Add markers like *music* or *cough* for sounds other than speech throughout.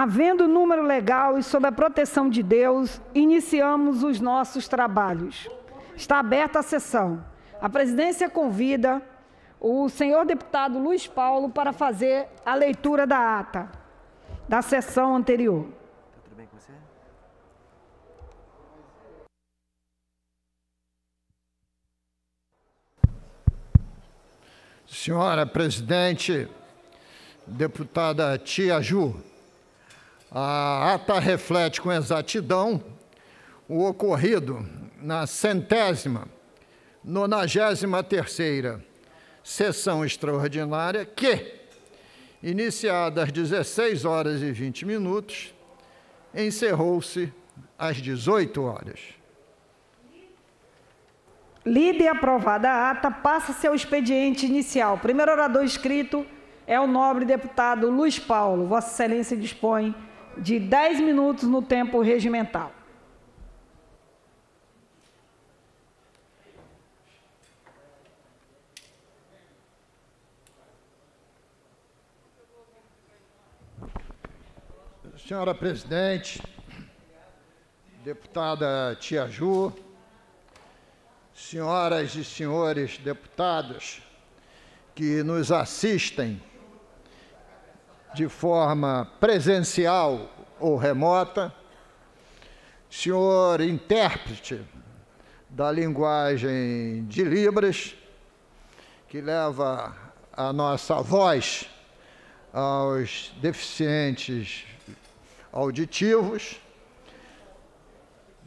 Havendo número legal e sob a proteção de Deus, iniciamos os nossos trabalhos. Está aberta a sessão. A presidência convida o senhor deputado Luiz Paulo para fazer a leitura da ata da sessão anterior. tudo bem com você? Senhora presidente, deputada Tia Ju, a ata reflete com exatidão o ocorrido na centésima, nonagésima terceira sessão extraordinária que, iniciada às 16 horas e 20 minutos, encerrou-se às 18 horas. Lida e aprovada a ata, passa seu expediente inicial. Primeiro orador escrito é o nobre deputado Luiz Paulo. Vossa Excelência dispõe de 10 minutos no tempo regimental. Senhora presidente, deputada Tia Ju, senhoras e senhores deputados que nos assistem de forma presencial ou remota, senhor intérprete da linguagem de Libras, que leva a nossa voz aos deficientes auditivos,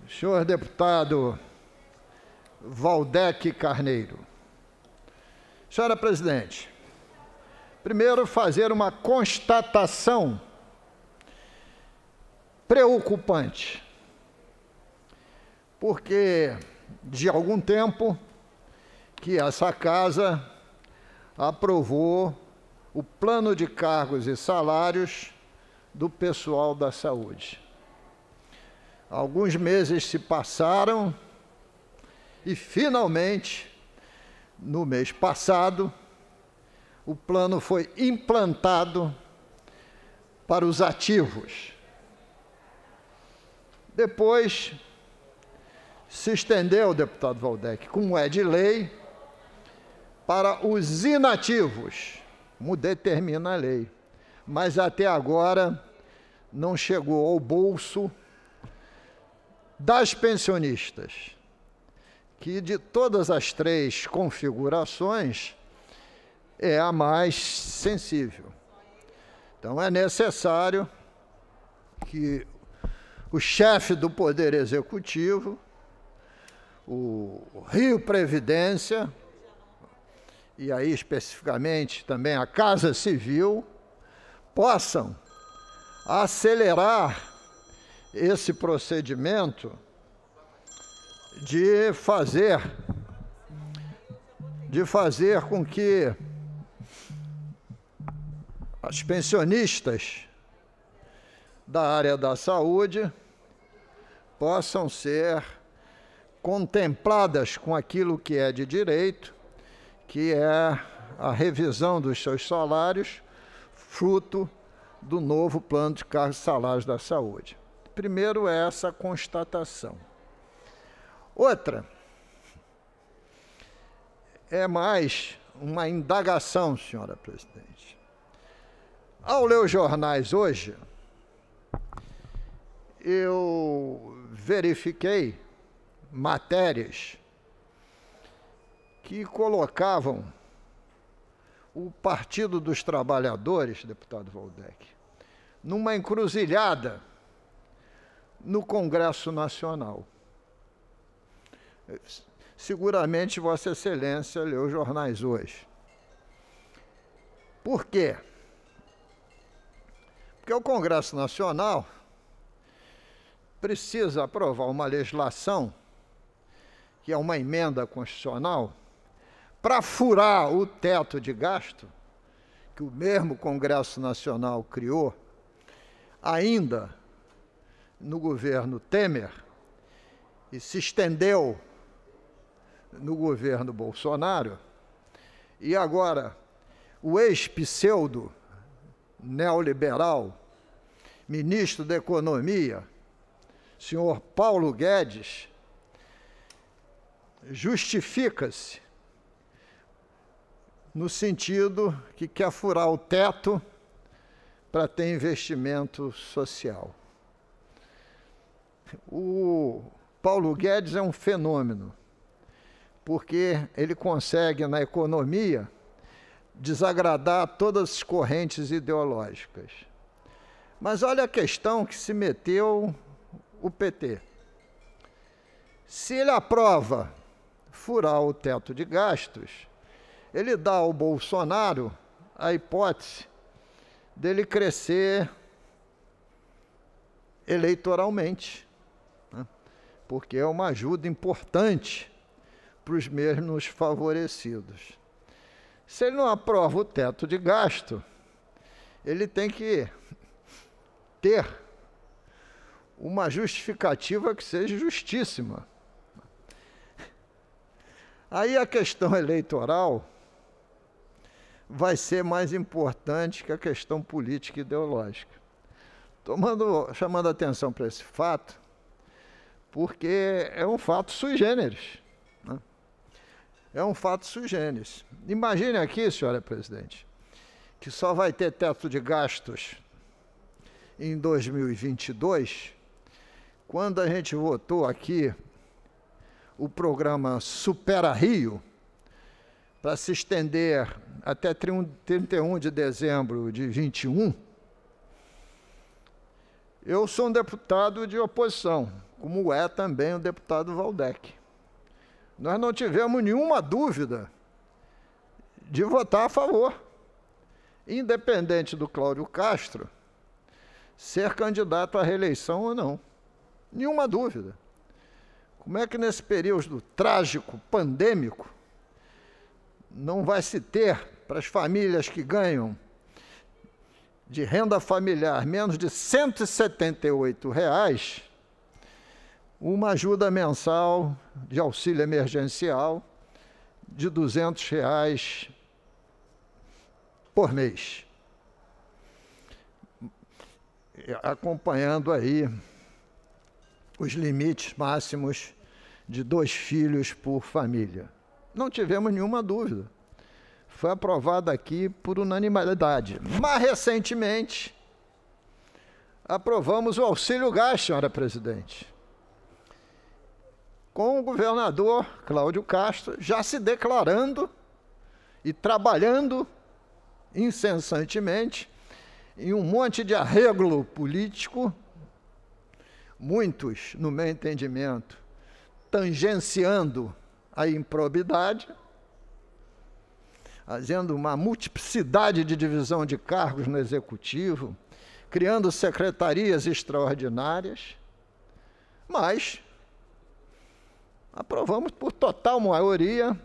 senhor deputado Valdec Carneiro. Senhora presidente, primeiro, fazer uma constatação preocupante, porque de algum tempo que essa casa aprovou o plano de cargos e salários do pessoal da saúde. Alguns meses se passaram e finalmente, no mês passado, o plano foi implantado para os ativos. Depois se estendeu, deputado Valdec, como é de lei, para os inativos, como determina a lei. Mas até agora não chegou ao bolso das pensionistas, que de todas as três configurações, é a mais sensível. Então é necessário que o chefe do Poder Executivo, o Rio Previdência, e aí especificamente também a Casa Civil, possam acelerar esse procedimento de fazer de fazer com que as pensionistas da área da saúde possam ser contempladas com aquilo que é de direito, que é a revisão dos seus salários, fruto do novo plano de cargos salários da saúde. Primeiro é essa constatação. Outra é mais uma indagação, senhora presidente. Ao ler os jornais hoje, eu verifiquei matérias que colocavam o Partido dos Trabalhadores, deputado Valdec, numa encruzilhada no Congresso Nacional. Seguramente Vossa Excelência leu os jornais hoje. Por quê? Porque o Congresso Nacional precisa aprovar uma legislação, que é uma emenda constitucional, para furar o teto de gasto que o mesmo Congresso Nacional criou, ainda no governo Temer, e se estendeu no governo Bolsonaro, e agora o ex-pseudo neoliberal, ministro da Economia, senhor Paulo Guedes, justifica-se no sentido que quer furar o teto para ter investimento social. O Paulo Guedes é um fenômeno, porque ele consegue na economia desagradar todas as correntes ideológicas. Mas olha a questão que se meteu o PT. Se ele aprova furar o teto de gastos, ele dá ao Bolsonaro a hipótese dele crescer eleitoralmente, né? porque é uma ajuda importante para os menos favorecidos. Se ele não aprova o teto de gasto, ele tem que ter uma justificativa que seja justíssima. Aí a questão eleitoral vai ser mais importante que a questão política e ideológica. Tomando, chamando atenção para esse fato, porque é um fato sui generis é um fato generis. Imagine aqui, senhora presidente, que só vai ter teto de gastos em 2022, quando a gente votou aqui o programa Supera Rio, para se estender até 31 de dezembro de 21, eu sou um deputado de oposição, como é também o deputado Valdec nós não tivemos nenhuma dúvida de votar a favor. Independente do Cláudio Castro ser candidato à reeleição ou não. Nenhuma dúvida. Como é que nesse período trágico, pandêmico, não vai se ter para as famílias que ganham de renda familiar menos de R$ 178 reais, uma ajuda mensal de auxílio emergencial de R$ reais por mês. Acompanhando aí os limites máximos de dois filhos por família. Não tivemos nenhuma dúvida. Foi aprovada aqui por unanimidade. Mas recentemente aprovamos o auxílio gás, senhora presidente com o governador Cláudio Castro já se declarando e trabalhando incessantemente em um monte de arreglo político, muitos, no meu entendimento, tangenciando a improbidade, fazendo uma multiplicidade de divisão de cargos no executivo, criando secretarias extraordinárias, mas aprovamos por total maioria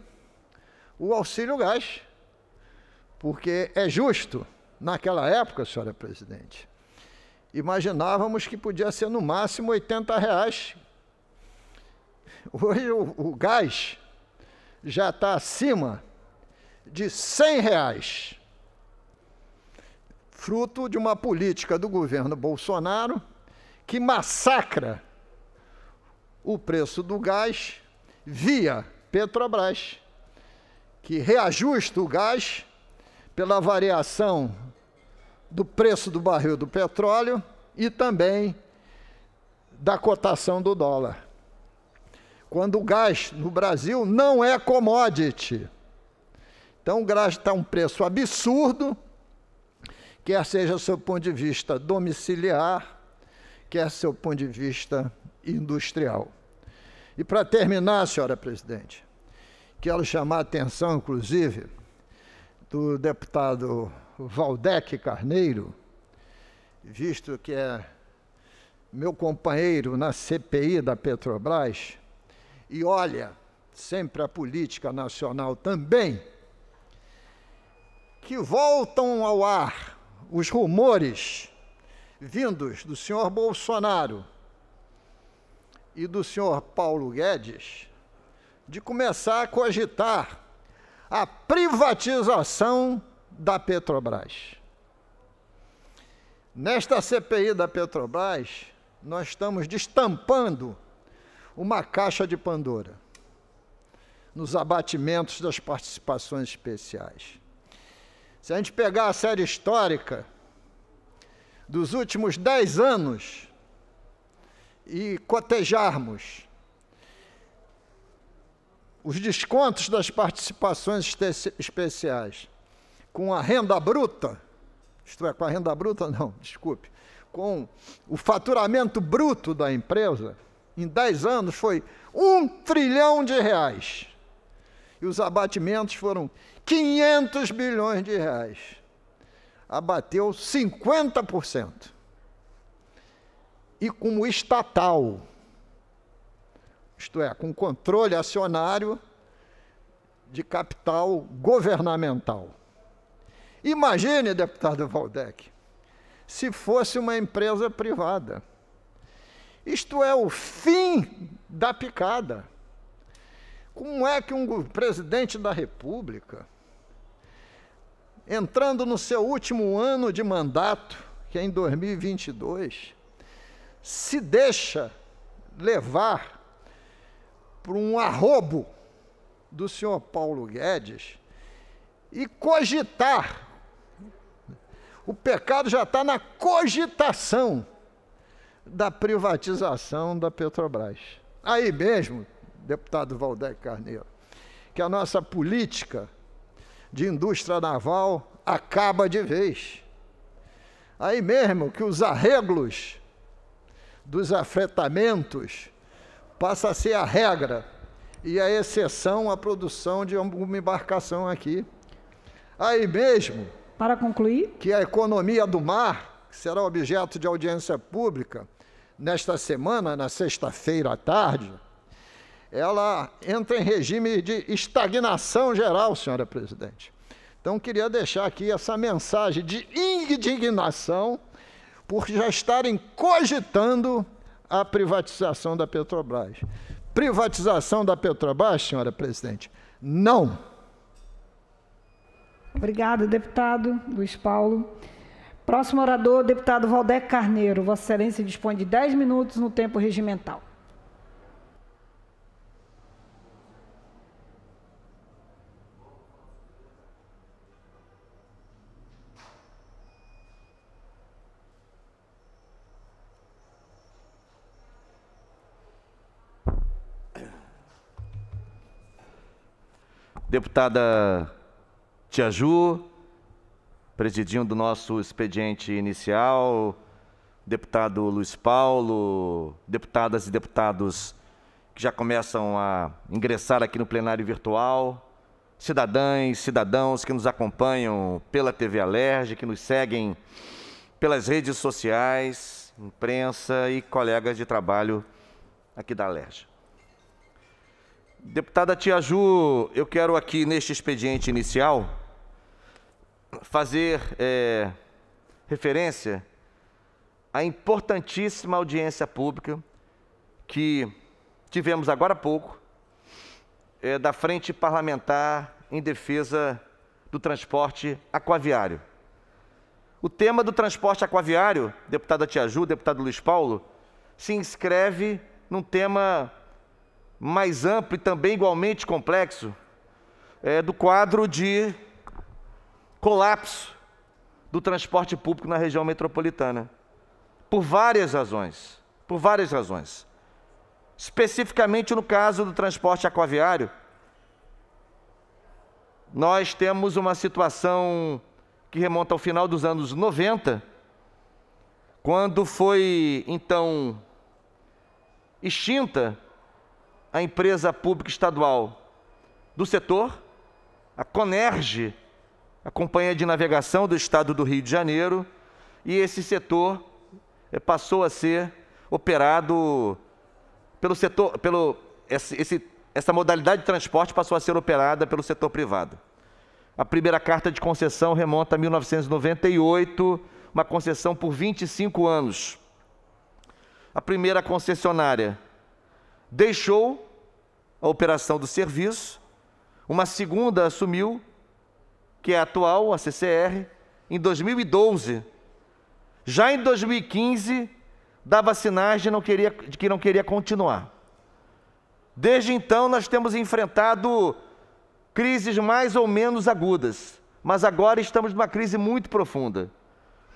o auxílio gás, porque é justo. Naquela época, senhora presidente, imaginávamos que podia ser no máximo 80 reais. Hoje o, o gás já está acima de 100 reais, fruto de uma política do governo Bolsonaro que massacra o preço do gás via Petrobras, que reajusta o gás pela variação do preço do barril do petróleo e também da cotação do dólar. Quando o gás no Brasil não é commodity. Então, o gás está um preço absurdo, quer seja seu ponto de vista domiciliar, quer seu ponto de vista industrial. E para terminar, senhora presidente, quero chamar a atenção, inclusive, do deputado Valdec Carneiro, visto que é meu companheiro na CPI da Petrobras e olha sempre a política nacional também, que voltam ao ar os rumores vindos do senhor Bolsonaro e do senhor Paulo Guedes de começar a cogitar a privatização da Petrobras. Nesta CPI da Petrobras, nós estamos destampando uma caixa de Pandora nos abatimentos das participações especiais. Se a gente pegar a série histórica dos últimos dez anos, e cotejarmos os descontos das participações especiais com a renda bruta, isto é, com a renda bruta, não, *laughs* desculpe, com o faturamento bruto da empresa, em 10 anos foi um trilhão de reais. E os abatimentos foram 500 bilhões de reais. Abateu 50% e como estatal, isto é, com controle acionário de capital governamental. Imagine, deputado Valdec, se fosse uma empresa privada. Isto é o fim da picada. Como é que um presidente da República, entrando no seu último ano de mandato, que é em 2022, se deixa levar por um arrobo do senhor Paulo Guedes e cogitar. O pecado já está na cogitação da privatização da Petrobras. Aí mesmo, deputado Valdé Carneiro, que a nossa política de indústria naval acaba de vez. Aí mesmo que os arreglos dos afretamentos passa a ser a regra e a exceção à produção de uma embarcação aqui. Aí mesmo. Para concluir. Que a economia do mar, que será objeto de audiência pública nesta semana, na sexta-feira à tarde, ela entra em regime de estagnação geral, senhora presidente. Então, queria deixar aqui essa mensagem de indignação por já estarem cogitando a privatização da Petrobras. Privatização da Petrobras, senhora presidente? Não. Obrigada, deputado Luiz Paulo. Próximo orador, deputado Valdec Carneiro. Vossa Excelência dispõe de 10 minutos no tempo regimental. Deputada Tiaju, presidindo o nosso expediente inicial, deputado Luiz Paulo, deputadas e deputados que já começam a ingressar aqui no plenário virtual, cidadãs, cidadãos que nos acompanham pela TV Alerj, que nos seguem pelas redes sociais, imprensa e colegas de trabalho aqui da Alerj. Deputada Tia Ju, eu quero aqui neste expediente inicial fazer é, referência à importantíssima audiência pública que tivemos agora há pouco é, da Frente Parlamentar em Defesa do Transporte Aquaviário. O tema do transporte aquaviário, deputada Tia Ju, deputado Luiz Paulo, se inscreve num tema mais amplo e também igualmente complexo é, do quadro de colapso do transporte público na região metropolitana. Por várias razões. Por várias razões. Especificamente no caso do transporte aquaviário, nós temos uma situação que remonta ao final dos anos 90, quando foi então extinta a empresa pública estadual do setor, a Conerge, a Companhia de Navegação do Estado do Rio de Janeiro, e esse setor eh, passou a ser operado pelo setor, pelo esse, esse, essa modalidade de transporte passou a ser operada pelo setor privado. A primeira carta de concessão remonta a 1998, uma concessão por 25 anos. A primeira concessionária deixou a operação do serviço, uma segunda assumiu, que é a atual, a CCR, em 2012. Já em 2015, dava sinais de, não queria, de que não queria continuar. Desde então, nós temos enfrentado crises mais ou menos agudas, mas agora estamos numa crise muito profunda.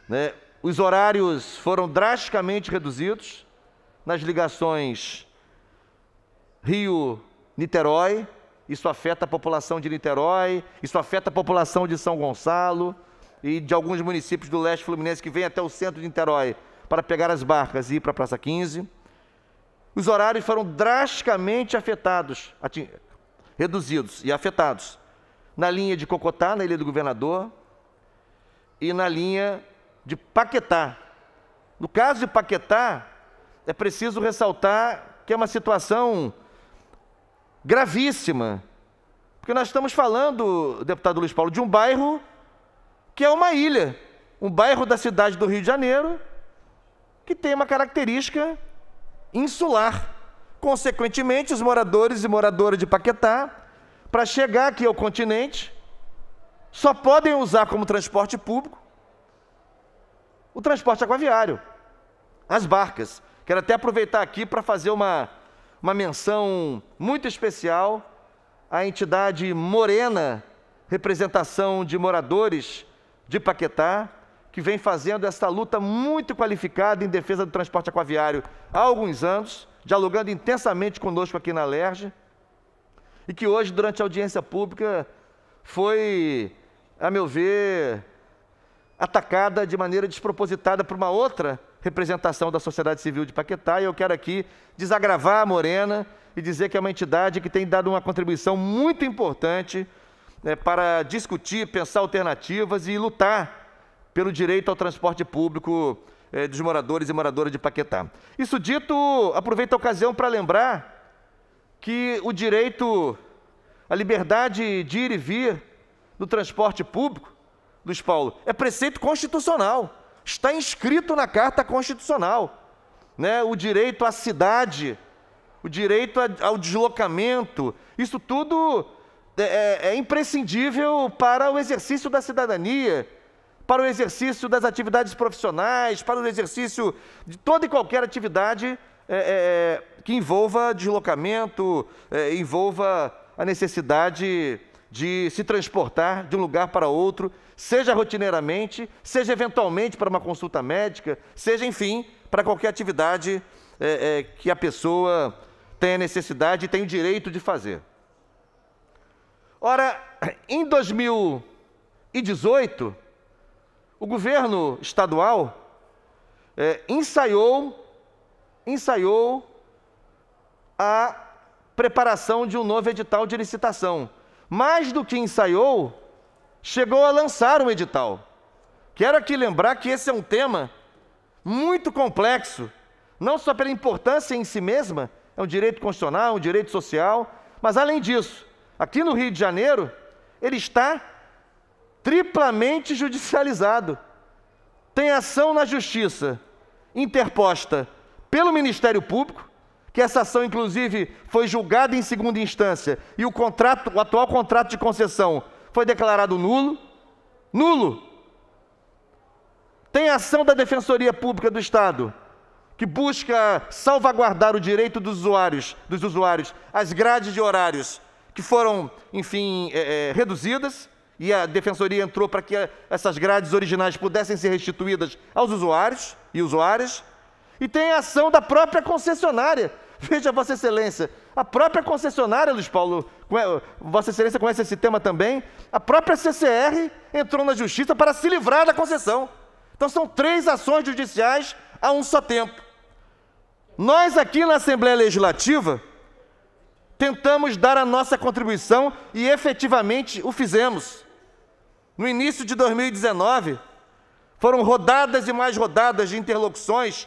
Né? Os horários foram drasticamente reduzidos nas ligações Rio Niterói, isso afeta a população de Niterói, isso afeta a população de São Gonçalo e de alguns municípios do leste fluminense que vêm até o centro de Niterói para pegar as barcas e ir para a Praça 15. Os horários foram drasticamente afetados, reduzidos e afetados. Na linha de Cocotá, na Ilha do Governador, e na linha de Paquetá. No caso de Paquetá, é preciso ressaltar que é uma situação gravíssima. Porque nós estamos falando, deputado Luiz Paulo, de um bairro que é uma ilha, um bairro da cidade do Rio de Janeiro que tem uma característica insular. Consequentemente, os moradores e moradoras de Paquetá, para chegar aqui ao continente, só podem usar como transporte público o transporte aquaviário, as barcas. Quero até aproveitar aqui para fazer uma uma menção muito especial à entidade Morena, representação de moradores de Paquetá, que vem fazendo esta luta muito qualificada em defesa do transporte aquaviário há alguns anos, dialogando intensamente conosco aqui na Alerj, e que hoje, durante a audiência pública, foi, a meu ver, atacada de maneira despropositada por uma outra representação da sociedade civil de Paquetá, e eu quero aqui desagravar a Morena e dizer que é uma entidade que tem dado uma contribuição muito importante né, para discutir, pensar alternativas e lutar pelo direito ao transporte público eh, dos moradores e moradoras de Paquetá. Isso dito, aproveito a ocasião para lembrar que o direito à liberdade de ir e vir no transporte público, Luiz Paulo, é preceito constitucional. Está inscrito na Carta Constitucional né? o direito à cidade, o direito ao deslocamento. Isso tudo é, é, é imprescindível para o exercício da cidadania, para o exercício das atividades profissionais, para o exercício de toda e qualquer atividade é, é, é que envolva deslocamento, é, envolva a necessidade de se transportar de um lugar para outro, seja rotineiramente, seja eventualmente para uma consulta médica, seja, enfim, para qualquer atividade é, é, que a pessoa tenha necessidade e tenha o direito de fazer. Ora, em 2018, o governo estadual é, ensaiou, ensaiou a preparação de um novo edital de licitação mais do que ensaiou, chegou a lançar um edital. Quero aqui lembrar que esse é um tema muito complexo, não só pela importância em si mesma, é um direito constitucional, um direito social, mas além disso, aqui no Rio de Janeiro, ele está triplamente judicializado. Tem ação na justiça interposta pelo Ministério Público, que essa ação, inclusive, foi julgada em segunda instância e o, contrato, o atual contrato de concessão foi declarado nulo? Nulo! Tem ação da Defensoria Pública do Estado que busca salvaguardar o direito dos usuários, dos usuários às grades de horários que foram, enfim, é, é, reduzidas e a Defensoria entrou para que essas grades originais pudessem ser restituídas aos usuários e usuárias. E tem a ação da própria concessionária. Veja, Vossa Excelência, a própria concessionária, Luiz Paulo, é, Vossa Excelência conhece esse tema também, a própria CCR entrou na justiça para se livrar da concessão. Então são três ações judiciais a um só tempo. Nós aqui na Assembleia Legislativa tentamos dar a nossa contribuição e efetivamente o fizemos. No início de 2019, foram rodadas e mais rodadas de interlocuções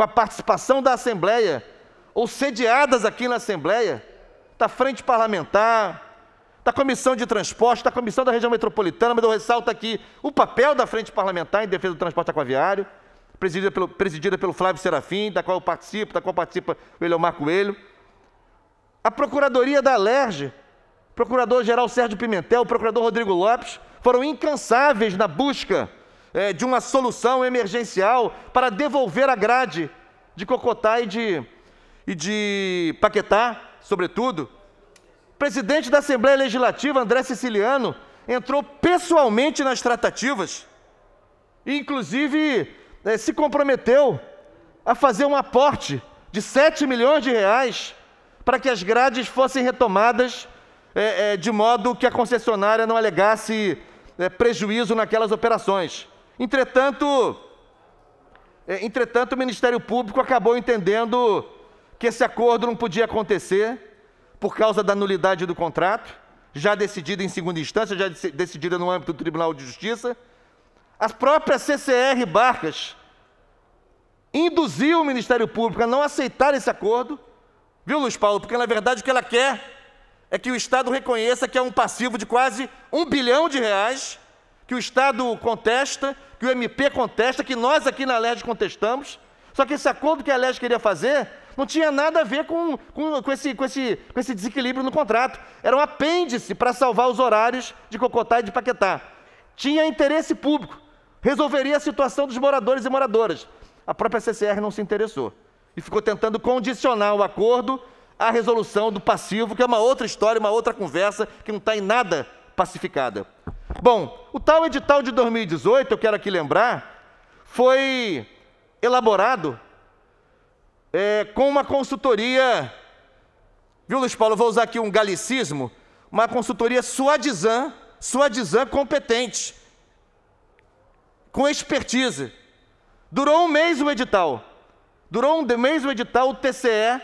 com a participação da Assembleia, ou sediadas aqui na Assembleia, da tá Frente Parlamentar, da tá Comissão de Transporte, da tá Comissão da Região Metropolitana, mas eu ressalto aqui o papel da Frente Parlamentar em defesa do transporte aquaviário, presidida pelo, presidida pelo Flávio Serafim, da qual eu participo, da qual participa o Eliomar Coelho. A Procuradoria da Alerj, Procurador-Geral Sérgio Pimentel, o Procurador Rodrigo Lopes, foram incansáveis na busca é, de uma solução emergencial para devolver a grade de Cocotá e de, e de Paquetá, sobretudo. O presidente da Assembleia Legislativa, André Siciliano, entrou pessoalmente nas tratativas e, inclusive, é, se comprometeu a fazer um aporte de 7 milhões de reais para que as grades fossem retomadas é, é, de modo que a concessionária não alegasse é, prejuízo naquelas operações. Entretanto, é, entretanto, o Ministério Público acabou entendendo que esse acordo não podia acontecer por causa da nulidade do contrato, já decidida em segunda instância, já decidida no âmbito do Tribunal de Justiça. A própria CCR Barcas induziu o Ministério Público a não aceitar esse acordo, viu, Luiz Paulo? Porque na verdade o que ela quer é que o Estado reconheça que é um passivo de quase um bilhão de reais que o Estado contesta, que o MP contesta, que nós aqui na LERJ contestamos. Só que esse acordo que a LERJ queria fazer não tinha nada a ver com, com, com, esse, com, esse, com esse desequilíbrio no contrato. Era um apêndice para salvar os horários de Cocotá e de Paquetá. Tinha interesse público, resolveria a situação dos moradores e moradoras. A própria CCR não se interessou e ficou tentando condicionar o acordo à resolução do passivo, que é uma outra história, uma outra conversa que não está em nada pacificada. Bom, o tal edital de 2018, eu quero aqui lembrar, foi elaborado é, com uma consultoria, viu, Luiz Paulo? Eu vou usar aqui um galicismo, uma consultoria suadizan, suadizan competente, com expertise. Durou um mês o edital. Durou um mês o edital, o TCE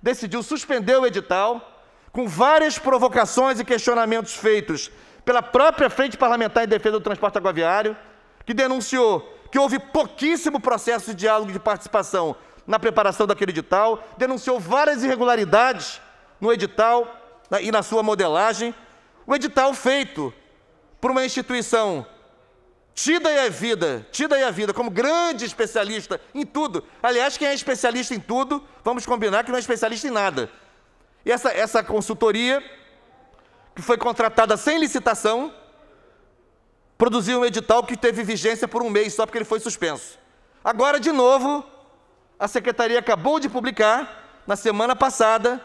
decidiu suspender o edital, com várias provocações e questionamentos feitos pela própria Frente Parlamentar em Defesa do Transporte Aguaviário, que denunciou que houve pouquíssimo processo de diálogo e de participação na preparação daquele edital, denunciou várias irregularidades no edital e na sua modelagem. O edital feito por uma instituição tida e a vida, tida e a vida como grande especialista em tudo. Aliás, quem é especialista em tudo, vamos combinar que não é especialista em nada. E essa, essa consultoria que foi contratada sem licitação, produziu um edital que teve vigência por um mês só porque ele foi suspenso. Agora, de novo, a secretaria acabou de publicar, na semana passada,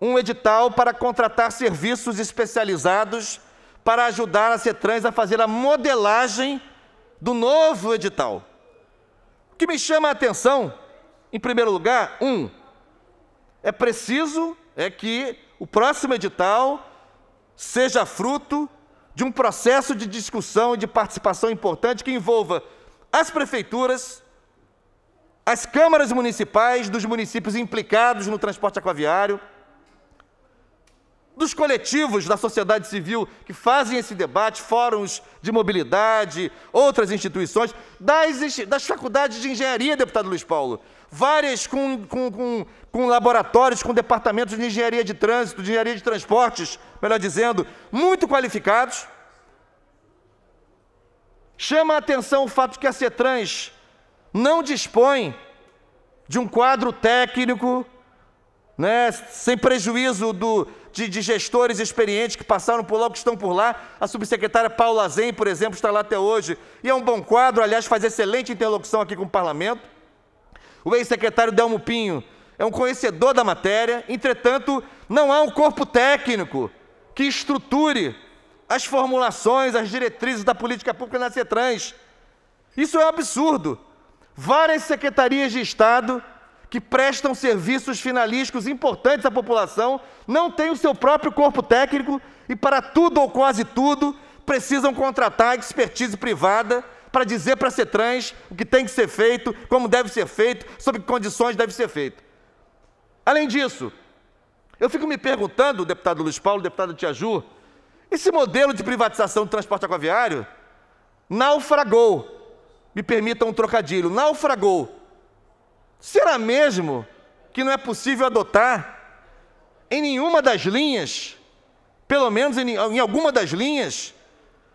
um edital para contratar serviços especializados para ajudar a CETRANS a fazer a modelagem do novo edital. O que me chama a atenção, em primeiro lugar, um, é preciso é que o próximo edital seja fruto de um processo de discussão e de participação importante que envolva as prefeituras, as câmaras municipais dos municípios implicados no transporte aquaviário, dos coletivos da sociedade civil que fazem esse debate, fóruns de mobilidade, outras instituições, das, das faculdades de engenharia, deputado Luiz Paulo, várias com, com, com, com laboratórios, com departamentos de engenharia de trânsito, de engenharia de transportes, melhor dizendo, muito qualificados. Chama a atenção o fato que a CETRANS não dispõe de um quadro técnico, né, sem prejuízo do, de, de gestores experientes que passaram por lá, que estão por lá. A subsecretária Paula Zen, por exemplo, está lá até hoje. E é um bom quadro, aliás, faz excelente interlocução aqui com o parlamento. O ex-secretário Delmo Pinho é um conhecedor da matéria, entretanto, não há um corpo técnico que estruture as formulações, as diretrizes da política pública na CETRANS. Isso é um absurdo. Várias secretarias de Estado que prestam serviços finalísticos importantes à população, não têm o seu próprio corpo técnico e, para tudo ou quase tudo, precisam contratar expertise privada para dizer para ser trans o que tem que ser feito, como deve ser feito, sob que condições deve ser feito. Além disso, eu fico me perguntando, deputado Luiz Paulo, deputado Tiaju, esse modelo de privatização do transporte aquaviário naufragou, me permitam um trocadilho, naufragou Será mesmo que não é possível adotar em nenhuma das linhas, pelo menos em, em alguma das linhas,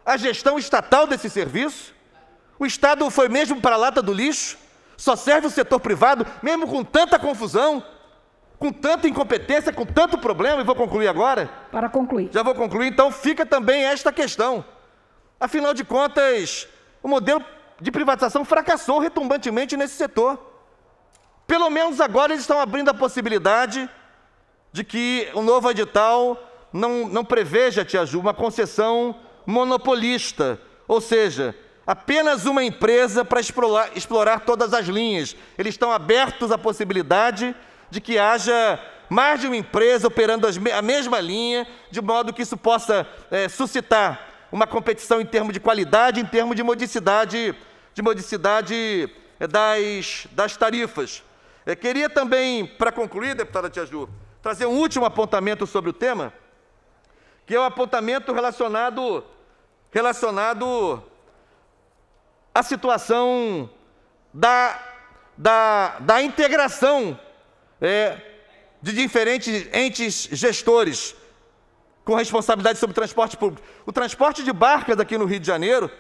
a gestão estatal desse serviço? O Estado foi mesmo para a lata do lixo? Só serve o setor privado, mesmo com tanta confusão, com tanta incompetência, com tanto problema, e vou concluir agora? Para concluir. Já vou concluir, então fica também esta questão. Afinal de contas, o modelo de privatização fracassou retumbantemente nesse setor. Pelo menos agora eles estão abrindo a possibilidade de que o novo edital não, não preveja, Tia Ju, uma concessão monopolista, ou seja, apenas uma empresa para explorar, explorar todas as linhas. Eles estão abertos à possibilidade de que haja mais de uma empresa operando a mesma linha, de modo que isso possa é, suscitar uma competição em termos de qualidade, em termos de modicidade, de modicidade eh, das, das tarifas. Eu queria também, para concluir, deputada Tia Ju, trazer um último apontamento sobre o tema, que é o um apontamento relacionado, relacionado à situação da, da, da integração é, de diferentes entes gestores com responsabilidade sobre o transporte público. O transporte de barcas aqui no Rio de Janeiro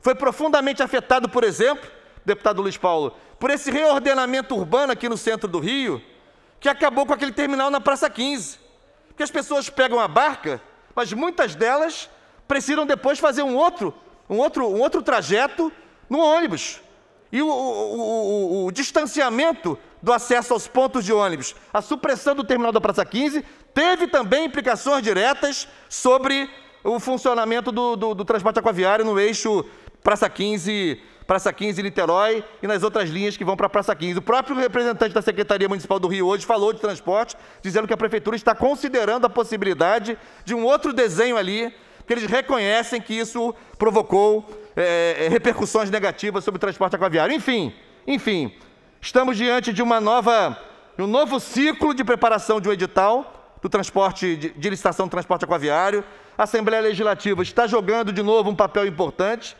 foi profundamente afetado, por exemplo, deputado Luiz Paulo, por esse reordenamento urbano aqui no centro do Rio, que acabou com aquele terminal na Praça 15. Porque as pessoas pegam a barca, mas muitas delas precisam depois fazer um outro, um outro, um outro trajeto no ônibus. E o, o, o, o distanciamento do acesso aos pontos de ônibus, a supressão do terminal da Praça 15, teve também implicações diretas sobre o funcionamento do, do, do transporte aquaviário no eixo Praça 15 Praça 15 Niterói e nas outras linhas que vão para Praça 15. O próprio representante da Secretaria Municipal do Rio hoje falou de transporte, dizendo que a prefeitura está considerando a possibilidade de um outro desenho ali, porque eles reconhecem que isso provocou é, repercussões negativas sobre o transporte aquaviário. Enfim, enfim, estamos diante de uma nova, um novo ciclo de preparação de um edital do transporte, de, de licitação do transporte aquaviário. A Assembleia Legislativa está jogando de novo um papel importante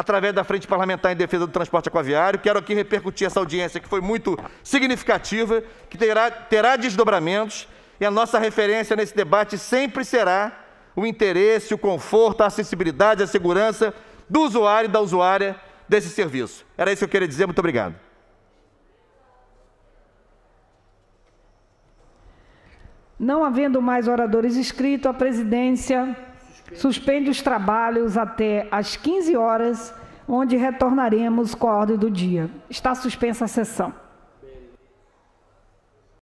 através da Frente Parlamentar em Defesa do Transporte Aquaviário. Quero aqui repercutir essa audiência que foi muito significativa, que terá, terá desdobramentos, e a nossa referência nesse debate sempre será o interesse, o conforto, a acessibilidade, a segurança do usuário e da usuária desse serviço. Era isso que eu queria dizer. Muito obrigado. Não havendo mais oradores inscritos, a presidência Suspende os trabalhos até às 15 horas, onde retornaremos com a ordem do dia. Está suspensa a sessão.